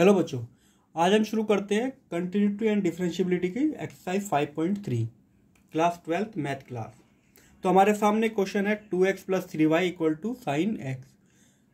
hello बच्चों आज हम शुरू करते हैं कंटिन्यूटी एंड डिफ्रेंशियबिलिटी की exercise 5.3 class twelfth math class तो हमारे सामने क्वेश्चन है two x plus three y equal to sine x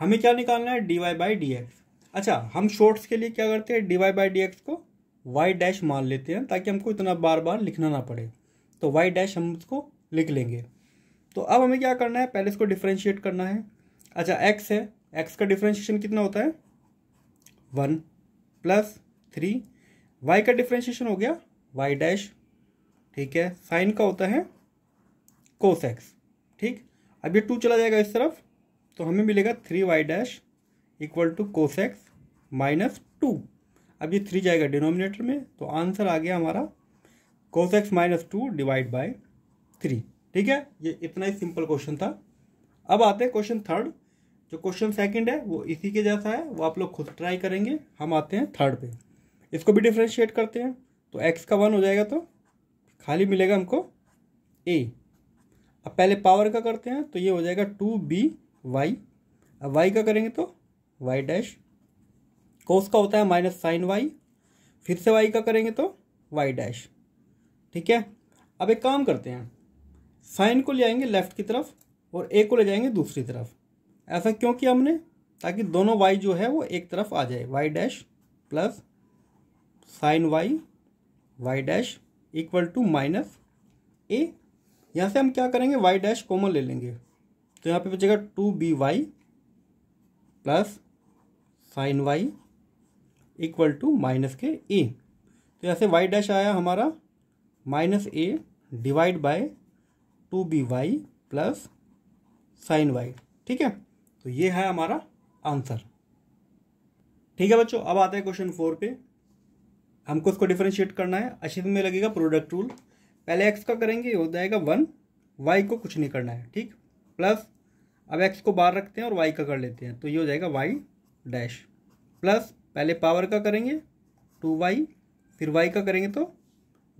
हमें क्या निकालना है d y by d x अच्छा हम शॉर्ट्स के लिए क्या करते हैं d y by d x को वाई डैश मान लेते हैं ताकि हमको इतना बार बार लिखना ना पड़े तो वाई डैश हम उसको लिख लेंगे तो अब हमें क्या करना है पहले इसको डिफ्रेंशिएट करना है अच्छा एक्स है एक्स का डिफ्रेंशिएशन कितना होता है वन प्लस थ्री वाई का डिफ्रेंशिएशन हो गया वाई डैश ठीक है साइन का होता है कोसेक्स ठीक अब ये टू चला जाएगा इस तरफ तो हमें मिलेगा three y dash equal to cos x minus two अब ये थ्री जाएगा डिनोमिनेटर में तो आंसर आ गया हमारा cos x minus two divide by three ठीक है ये इतना ही सिंपल क्वेश्चन था अब आते हैं क्वेश्चन थर्ड जो क्वेश्चन सेकंड है वो इसी के जैसा है वो आप लोग खुद ट्राई करेंगे हम आते हैं थर्ड पे इसको भी डिफ्रेंशिएट करते हैं तो एक्स का वन हो जाएगा तो खाली मिलेगा हमको ए अब पहले पावर का करते हैं तो ये हो जाएगा टू बी वाई अब वाई का करेंगे तो वाई डैश कोस का होता है माइनस साइन वाई फिर से वाई का करेंगे तो वाई डैश ठीक है अब एक काम करते हैं साइन को ले आएंगे लेफ्ट की तरफ और ए को ले जाएंगे दूसरी तरफ ऐसा क्यों किया हमने ताकि दोनों वाई जो है वो एक तरफ आ जाए y dash plus sine y y dash equal to minus a यहाँ से हम क्या करेंगे वाई डैश कॉमन ले लेंगे तो यहाँ पे बचेगा two b y plus sine y equal to minus के ए तो यहाँ से वाई डैश आया हमारा minus a divide by two b y plus sine y ठीक है तो ये है हमारा आंसर ठीक है बच्चों अब आते हैं क्वेश्चन फोर पे हमको इसको डिफ्रेंशिएट करना है अशित में लगेगा प्रोडक्ट रूल पहले एक्स का करेंगे हो जाएगा वन वाई को कुछ नहीं करना है ठीक प्लस अब एक्स को बाहर रखते हैं और वाई का कर लेते हैं तो ये हो जाएगा वाई डैश प्लस पहले पावर का करेंगे टू वाई फिर वाई का करेंगे तो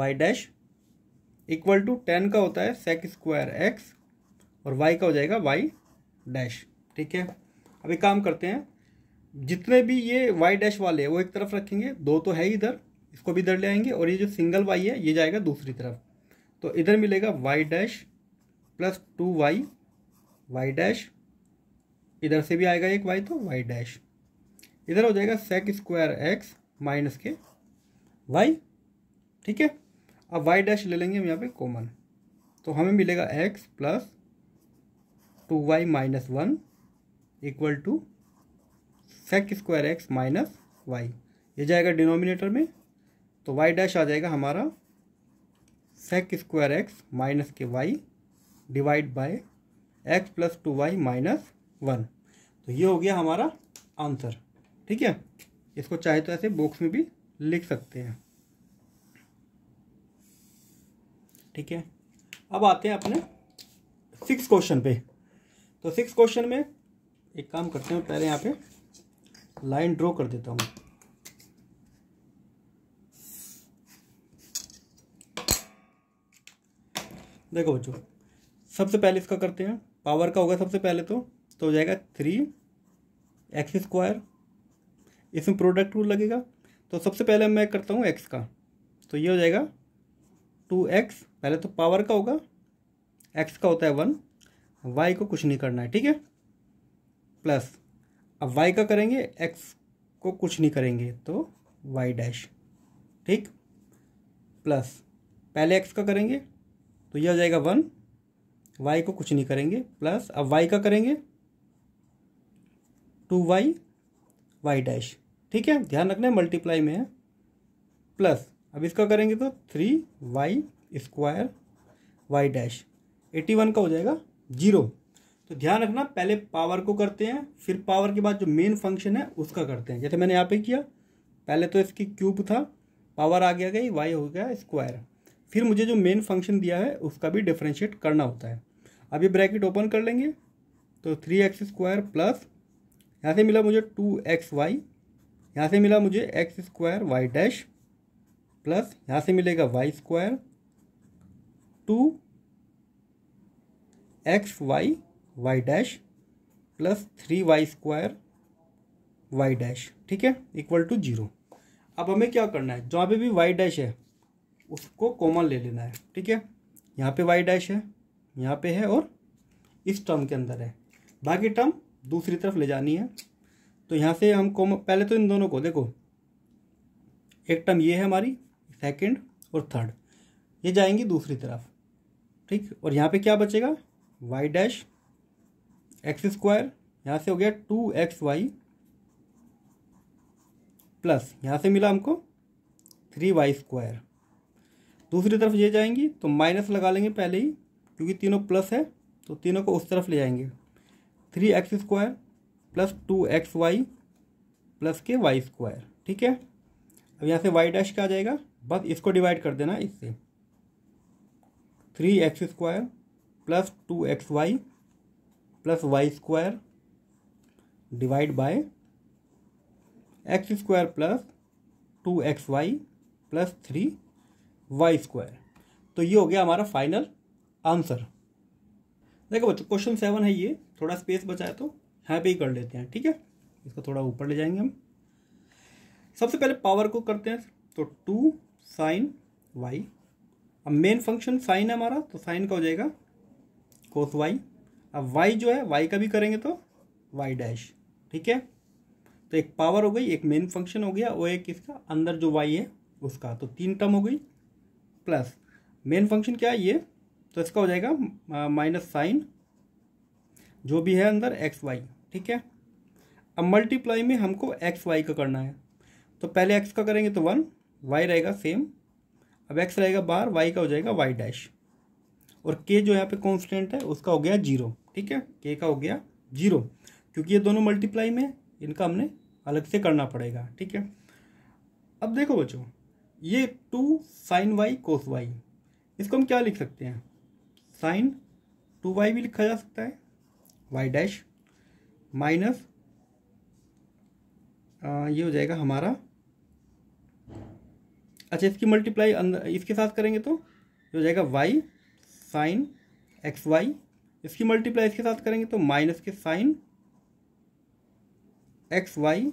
y dash equal to tan का होता है सेक स्क्वायर एक्स और वाई का हो जाएगा वाई डैश ठीक है अब एक काम करते हैं जितने भी ये वाई डैश वाले हैं वो एक तरफ रखेंगे दो तो है इधर इसको भी इधर ले आएंगे और ये जो सिंगल वाई है ये जाएगा दूसरी तरफ तो इधर मिलेगा y dash plus two y y dash इधर से भी आएगा एक वाई तो वाई डैश इधर हो जाएगा सेक स्क्वायर एक्स माइनस के वाई ठीक है अब वाई डैश ले लेंगे हम यहाँ पे कॉमन तो हमें मिलेगा x plus two y minus one equal to sec square x minus y ये जाएगा डिनोमिनेटर में तो वाई डैश आ जाएगा हमारा सेक स्क्वायर एक्स माइनस के y divide by x plus two y minus one तो ये हो गया हमारा आंसर ठीक है इसको चाहे तो ऐसे बॉक्स में भी लिख सकते हैं ठीक है अब आते हैं अपने सिक्स क्वेश्चन पे तो सिक्स क्वेश्चन में एक काम करते हैं पहले यहाँ पे लाइन ड्रॉ कर देता हूँ देखो बच्चों सबसे पहले इसका करते हैं पावर का होगा सबसे पहले तो तो हो जाएगा थ्री एक्स स्क्वायर इसमें प्रोडक्ट रूल लगेगा तो सबसे पहले मैं करता हूँ एक्स का तो ये हो जाएगा टू एक्स पहले तो पावर का होगा एक्स का होता है वन वाई को कुछ नहीं करना है ठीक है प्लस अब वाई का करेंगे एक्स को कुछ नहीं करेंगे तो वाई डैश ठीक प्लस पहले एक्स का करेंगे तो यह आ जाएगा वन वाई को कुछ नहीं करेंगे प्लस अब वाई का करेंगे टू वाई वाई डैश ठीक है ध्यान रखना है मल्टीप्लाई में है प्लस अब इसका करेंगे तो three y square y dash eighty one का हो जाएगा जीरो तो ध्यान रखना पहले पावर को करते हैं फिर पावर के बाद जो मेन फंक्शन है उसका करते हैं जैसे मैंने यहाँ पे किया पहले तो इसकी क्यूब था पावर आ गया गई वाई हो गया स्क्वायर फिर मुझे जो मेन फंक्शन दिया है उसका भी डिफ्रेंशिएट करना होता है अब ये ब्रैकेट ओपन कर लेंगे तो थ्री एक्स स्क्वायर प्लस यहाँ से मिला मुझे टू एक्स वाई यहाँ से मिला मुझे x square y dash plus यहाँ से मिलेगा y square two x y y dash plus three y square y dash ठीक है इक्वल टू जीरो अब हमें क्या करना है जहाँ पे भी वाई डैश है उसको कॉमन ले लेना है ठीक है यहाँ पे वाई डैश है यहाँ पे है और इस टर्म के अंदर है बाकी टर्म दूसरी तरफ ले जानी है तो यहाँ से हम कॉमन पहले तो इन दोनों को देखो एक टर्म ये है हमारी सेकेंड और थर्ड ये जाएंगी दूसरी तरफ ठीक और यहाँ पे क्या बचेगा वाई डैश एक्स स्क्वायर यहाँ से हो गया टू एक्स वाई प्लस यहाँ से मिला हमको थ्री वाई स्क्वायर दूसरी तरफ ये जाएंगी तो माइनस लगा लेंगे पहले ही क्योंकि तीनों प्लस है तो तीनों को उस तरफ ले जाएंगे three x square plus two x y plus के वाई स्क्वायर ठीक है अब यहाँ से वाई डैश क्या आ जाएगा बस इसको डिवाइड कर देना इससे three x square plus two x y plus y square divide by x square plus two x y plus three y square तो ये हो गया हमारा फाइनल आंसर देखो बच्चों क्वेश्चन सेवन है ये थोड़ा स्पेस बचा है तो यहाँ पे ही कर लेते हैं ठीक है इसको थोड़ा ऊपर ले जाएंगे हम सबसे पहले पावर को करते हैं तो टू साइन वाई अब मेन फंक्शन साइन है हमारा तो साइन का हो जाएगा कोस वाई अब वाई जो है वाई का भी करेंगे तो वाई डैश ठीक है तो एक पावर हो गई एक मेन फंक्शन हो गया और एक इसका अंदर जो वाई है उसका तो तीन टर्म हो गई प्लस मेन फंक्शन क्या है ये तो इसका हो जाएगा माइनस साइन जो भी है अंदर एक्स वाई ठीक है अब मल्टीप्लाई में हमको एक्स वाई का करना है तो पहले एक्स का करेंगे तो वन वाई रहेगा सेम अब एक्स रहेगा बार वाई का हो जाएगा वाई डैश और के जो यहाँ पे कॉन्स्टेंट है उसका हो गया जीरो ठीक है के का हो गया जीरो क्योंकि ये दोनों मल्टीप्लाई में इनका हमने अलग से करना पड़ेगा ठीक है अब देखो बच्चों ये two sine y cos y इसको हम क्या लिख सकते हैं साइन टू वाई भी लिखा जा सकता है वाई डैश माइनस ये हो जाएगा हमारा अच्छा इसकी मल्टीप्लाई अंदर इसके साथ करेंगे तो ये हो जाएगा वाई साइन एक्स वाई इसकी मल्टीप्लाई इसके साथ करेंगे तो माइनस के sine x y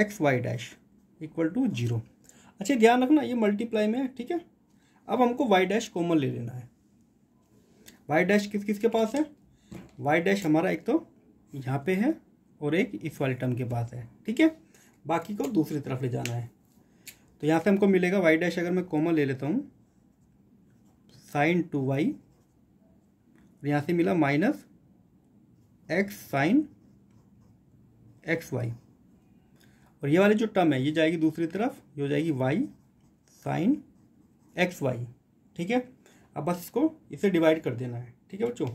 x y dash equal to zero अच्छा ध्यान रखना ये मल्टीप्लाई में है ठीक है अब हमको वाई डैश कॉमन ले लेना है वाई डैश किस किस के पास है वाई डैश हमारा एक तो यहाँ पे है और एक इस वाले टर्म के पास है ठीक है बाकी को दूसरी तरफ ले जाना है तो यहाँ से हमको मिलेगा वाई डैश अगर मैं कॉमन ले लेता हूँ साइन टू वाई तो यहाँ से मिला minus x sine x y और ये वाली जो टर्म है ये जाएगी दूसरी तरफ ये हो जाएगी वाई साइन एक्स वाई ठीक है अब बस इसको इसे डिवाइड कर देना है ठीक है बच्चों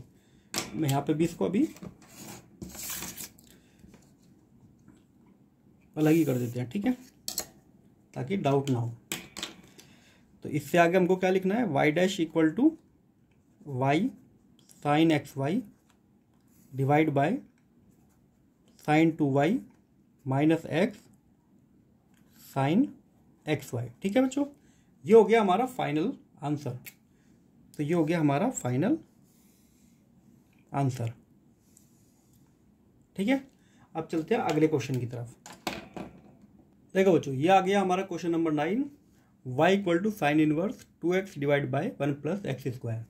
मैं यहाँ पे भी इसको अभी अलग ही कर देते हैं ठीक है ताकि डाउट ना हो तो इससे आगे हमको क्या लिखना है y dash equal to y sine x y divide by sine two y minus x sine x y ठीक है बच्चों ये हो गया हमारा फाइनल आंसर तो ये हो गया हमारा फाइनल आंसर ठीक है अब चलते हैं अगले क्वेश्चन की तरफ देखो बच्चों ये आ गया हमारा question number nine y equal to sine inverse two x divide by one plus x square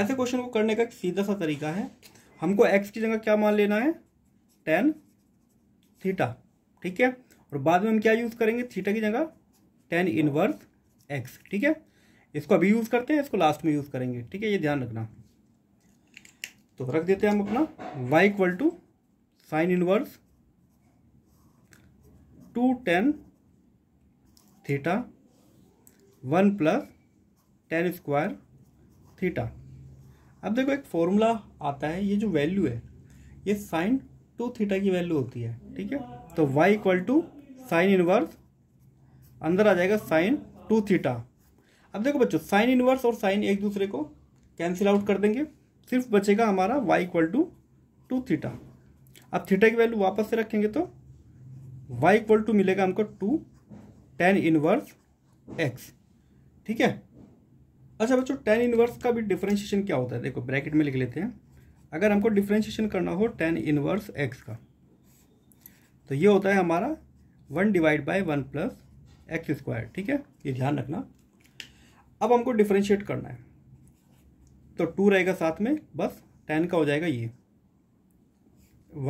ऐसे क्वेश्चन को करने का सीधा सा तरीका है हमको एक्स की जगह क्या मान लेना है टेन थीटा ठीक है और बाद में हम क्या यूज़ करेंगे थीटा की जगह टेन इनवर्स एक्स ठीक है इसको अभी यूज़ करते हैं इसको लास्ट में यूज़ करेंगे ठीक है ये ध्यान रखना तो रख देते हैं हम अपना y equal to sine inverse two tan theta one plus tan square theta अब देखो एक फॉर्मूला आता है ये जो वैल्यू है ये साइन टू थीटा की वैल्यू होती है ठीक है तो y equal to sine inverse अंदर आ जाएगा साइन टू थीटा अब देखो बच्चों साइन इनवर्स और साइन एक दूसरे को कैंसिल आउट कर देंगे सिर्फ बचेगा हमारा y equal to two theta अब थीटा की वैल्यू वापस से रखेंगे तो वाई इक्वल टू मिलेगा हमको टू टेन इनवर्स एक्स ठीक है अच्छा बच्चों टेन इनवर्स का भी डिफ्रेंशिएशन क्या होता है देखो ब्रैकेट में लिख लेते हैं अगर हमको डिफ्रेंशिएशन करना हो टेन इनवर्स एक्स का तो ये होता है हमारा one divide by one plus x square ठीक है ये ध्यान रखना अब हमको डिफ्रेंशिएट करना है तो टू रहेगा साथ में बस टेन का हो जाएगा ये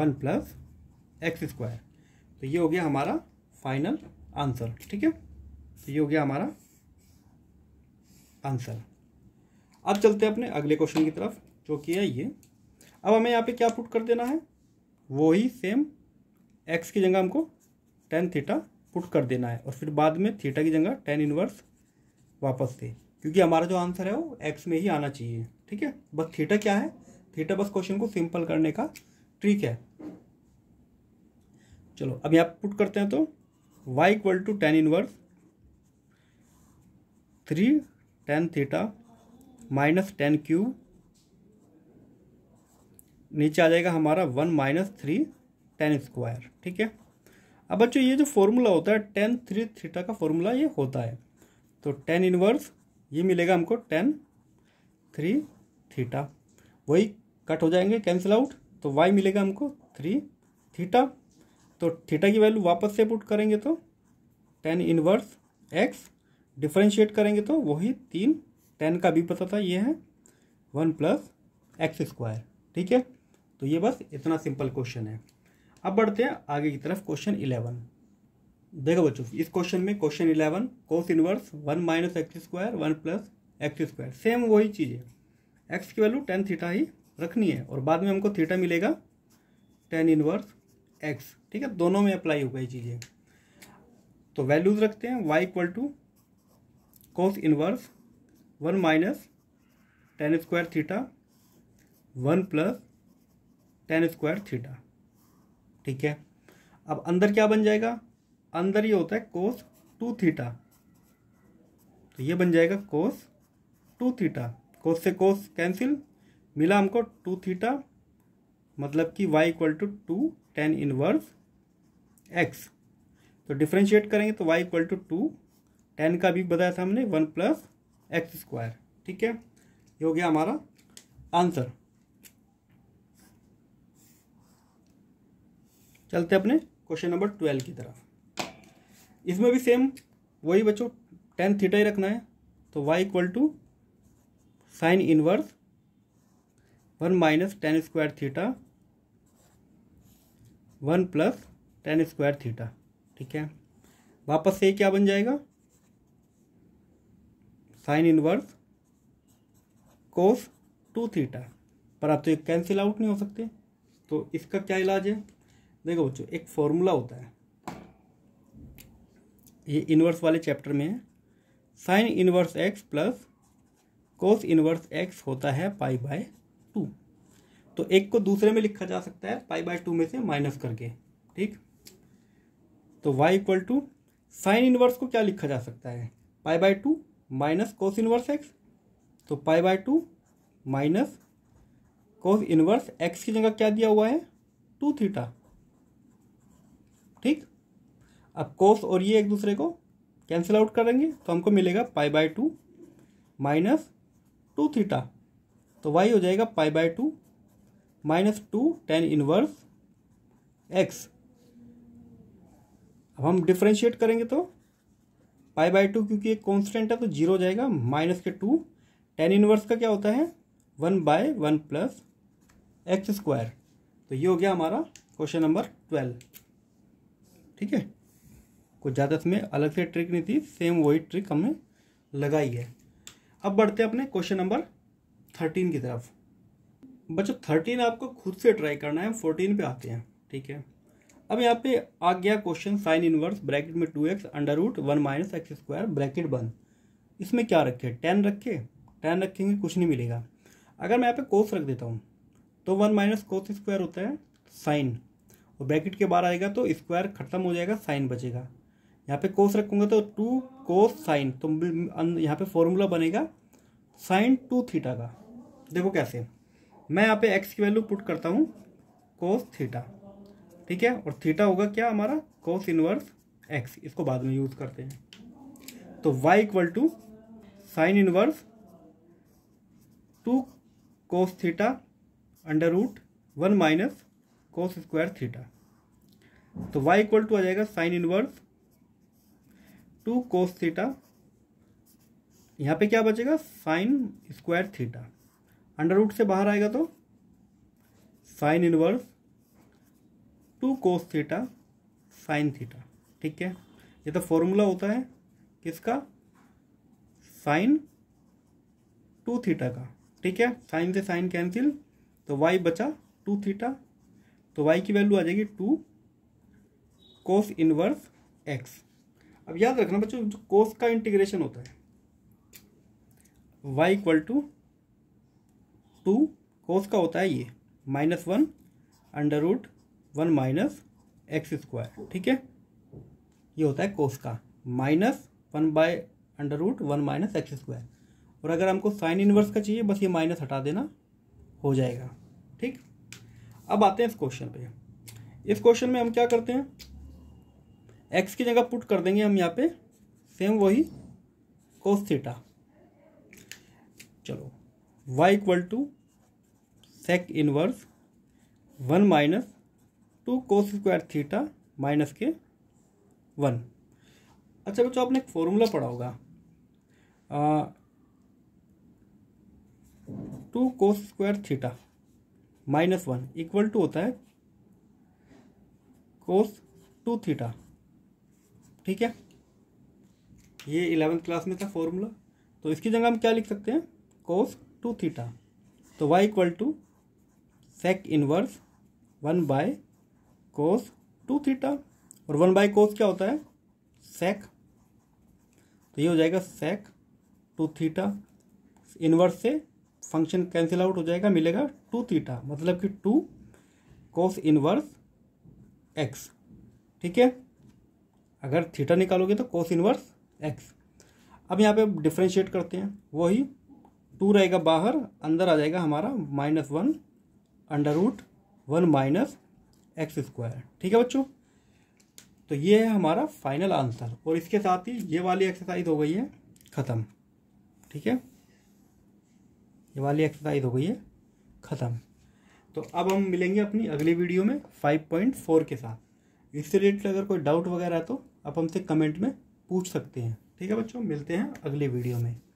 वन प्लस एक्स स्क्वायर तो ये हो गया हमारा फाइनल आंसर ठीक है तो ये हो गया हमारा आंसर अब चलते हैं अपने अगले क्वेश्चन की तरफ जो कि है ये अब हमें यहाँ पे क्या पुट कर देना है वो ही सेम एक्स की जगह हमको टेन थीटा पुट कर देना है और फिर बाद में थीटा की जगह टेन इनवर्स वापस से क्योंकि हमारा जो आंसर है वो एक्स में ही आना चाहिए ठीक है बस थीटा क्या है थीटा बस क्वेश्चन को सिंपल करने का ट्रिक है चलो अब यहाँ पुट करते हैं तो y equal to tan inverse three tan theta minus tan cube नीचे आ जाएगा हमारा one minus three tan square ठीक है अब बच्चों ये जो फॉर्मूला होता है टेन थ्री थीटा का फॉर्मूला ये होता है तो टेन इनवर्स ये मिलेगा हमको टेन थ्री थीटा वही कट हो जाएंगे कैंसिल आउट तो वाई मिलेगा हमको थ्री थीटा तो थीटा की वैल्यू वापस से पुट करेंगे तो टेन इनवर्स एक्स डिफ्रेंशिएट करेंगे तो वही तीन टेन का भी पता था ये है वन प्लस एक्स स्क्वायर ठीक है तो ये बस इतना सिंपल क्वेश्चन है अब बढ़ते हैं आगे की तरफ क्वेश्चन इलेवन देखो बच्चों इस क्वेश्चन में question eleven cos inverse one minus x square one plus x square same वही चीज़ है एक्स की वैल्यू टेन थीटा ही रखनी है और बाद में हमको थीटा मिलेगा टेन इनवर्स एक्स ठीक है दोनों में अप्लाई होगा ये चीज़ें तो वैल्यूज़ रखते हैं y equal to cos inverse one minus tan square theta one plus tan square theta ठीक है अब अंदर क्या बन जाएगा अंदर ये होता है कोस टू थीटा तो ये बन जाएगा कोस टू थीटा कोस से कोस कैंसिल मिला हमको टू थीटा मतलब कि y equal to two tan inverse x तो डिफ्रेंशिएट करेंगे तो y equal to two tan का भी बताया था हमने वन प्लस एक्स स्क्वायर ठीक है ये हो गया हमारा आंसर चलते अपने क्वेश्चन नंबर ट्वेल्व की तरफ इसमें भी सेम वही बच्चों टेन थीटा ही रखना है तो y equal to sine inverse one minus tan square theta one plus tan square theta ठीक है वापस से क्या बन जाएगा sine inverse cos two theta पर आप तो ये कैंसिल आउट नहीं हो सकते तो इसका क्या इलाज है देखो बच्चों एक फॉर्मूला होता है ये इनवर्स वाले चैप्टर में है sine inverse x plus cos inverse x होता है पाई बाय टू तो एक को दूसरे में लिखा जा सकता है पाई बाय टू में से माइनस करके ठीक तो y equal to sine inverse को क्या लिखा जा सकता है pi by two minus cos inverse x तो pi by two minus cos inverse x की जगह क्या दिया हुआ है टू थीटा ठीक अब कोस और ये एक दूसरे को कैंसिल आउट करेंगे तो हमको मिलेगा pi by two minus two theta तो वाई हो जाएगा pi by two minus two tan inverse x अब हम डिफ्रेंशिएट करेंगे तो पाई बाई टू क्योंकि एक कॉन्स्टेंट है तो जीरो जाएगा माइनस के टू टेन इनवर्स का क्या होता है one by one plus x square तो ये हो गया हमारा क्वेश्चन नंबर ट्वेल्व ठीक है कुछ ज़्यादा इसमें अलग से ट्रिक नहीं थी सेम वही ट्रिक हमने लगाई है अब बढ़ते हैं अपने क्वेश्चन नंबर थर्टीन की तरफ बच्चों थर्टीन आपको खुद से ट्राई करना है फोर्टीन पे आते हैं ठीक है अब यहाँ पे आ गया क्वेश्चन साइन इनवर्स ब्रैकेट में two x under root one minus x square bracket one इसमें क्या रखे टेन रखे टेन रखेंगे कुछ नहीं मिलेगा अगर मैं यहाँ पे कोस रख देता हूँ तो वन माइनस कोस स्क्वायर होता है साइन और ब्रैकेट के बाहर आएगा तो स्क्वायर खत्म हो जाएगा साइन बचेगा यहाँ पे कोस रखूँगा तो टू कोस साइन तो यहाँ पे फॉर्मूला बनेगा साइन टू थीटा का देखो कैसे मैं यहाँ पे एक्स की वैल्यू पुट करता हूँ कोस थीटा ठीक है और थीटा होगा क्या हमारा कोस इनवर्स एक्स इसको बाद में यूज करते हैं तो y equal to sine inverse two cos theta under root one minus cos square theta तो वाई इक्वल टू आ जाएगा sine inverse two cos theta यहाँ पे क्या बचेगा sine square theta under root से बाहर आएगा तो sine inverse two cos theta sine theta ठीक है ये तो फॉर्मूला होता है किसका साइन टू थीटा का ठीक है साइन से साइन कैंसिल तो वाई बचा टू थीटा तो वाई की वैल्यू आ जाएगी टू कोस इनवर्स एक्स अब याद रखना बच्चों जो कोस का इंटीग्रेशन होता है y equal to two cos का होता है ये minus one under root one minus x square ठीक है ये होता है कोस का minus one by under root one minus x square और अगर हमको साइन इनवर्स का चाहिए बस ये माइनस हटा देना हो जाएगा ठीक अब आते हैं इस क्वेश्चन पे इस क्वेश्चन में हम क्या करते हैं एक्स की जगह पुट कर देंगे हम यहाँ पे सेम वही कोस थीटा चलो y equal to sec inverse one minus two cos square theta minus के वन अच्छा बच्चों आपने एक फॉर्मूला पढ़ा होगा two cos square theta minus one equal to होता है कोस टू थीटा ठीक है ये इलेवेंथ क्लास में था फॉर्मूला तो इसकी जगह हम क्या लिख सकते हैं कोस टू थीटा तो y equal to sec inverse one by cos two theta और वन बाई कोस क्या होता है सेक तो ये हो जाएगा सेक टू थीटा इनवर्स से फंक्शन कैंसिल आउट हो जाएगा मिलेगा टू थीटा मतलब कि टू कोस इनवर्स एक्स ठीक है अगर थीटा निकालोगे तो कोस इनवर्स एक्स अब यहाँ पे डिफ्रेंशिएट करते हैं वही टू रहेगा बाहर अंदर आ जाएगा हमारा minus one under root one minus x square ठीक है बच्चों तो ये है हमारा फाइनल आंसर और इसके साथ ही ये वाली एक्सरसाइज हो गई है ख़त्म ठीक है ये वाली एक्सरसाइज हो गई है ख़त्म तो अब हम मिलेंगे अपनी अगली वीडियो में फाइव पॉइंट फोर के साथ इससे रिलेटेड अगर कोई डाउट वगैरह है तो आप हमसे कमेंट में पूछ सकते हैं ठीक है बच्चों मिलते हैं अगले वीडियो में